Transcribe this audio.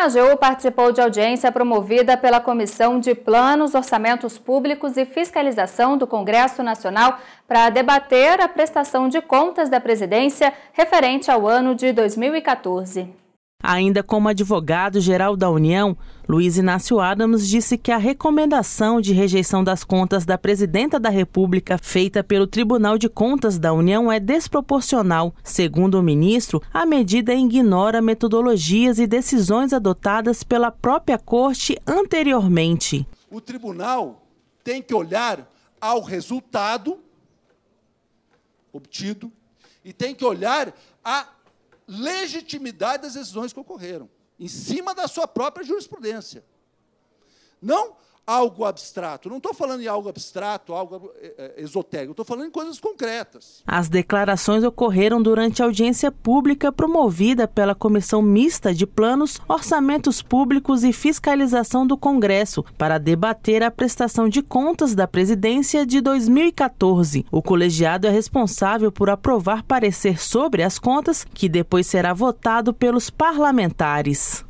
A AGU participou de audiência promovida pela Comissão de Planos, Orçamentos Públicos e Fiscalização do Congresso Nacional para debater a prestação de contas da presidência referente ao ano de 2014. Ainda como advogado-geral da União, Luiz Inácio Adams disse que a recomendação de rejeição das contas da presidenta da República feita pelo Tribunal de Contas da União é desproporcional. Segundo o ministro, a medida ignora metodologias e decisões adotadas pela própria corte anteriormente. O tribunal tem que olhar ao resultado obtido e tem que olhar à legitimidade das decisões que ocorreram, em cima da sua própria jurisprudência. Não algo abstrato. Não estou falando em algo abstrato, algo eh, eh, esotérico. Estou falando em coisas concretas. As declarações ocorreram durante a audiência pública promovida pela Comissão Mista de Planos, Orçamentos Públicos e Fiscalização do Congresso para debater a prestação de contas da presidência de 2014. O colegiado é responsável por aprovar parecer sobre as contas, que depois será votado pelos parlamentares.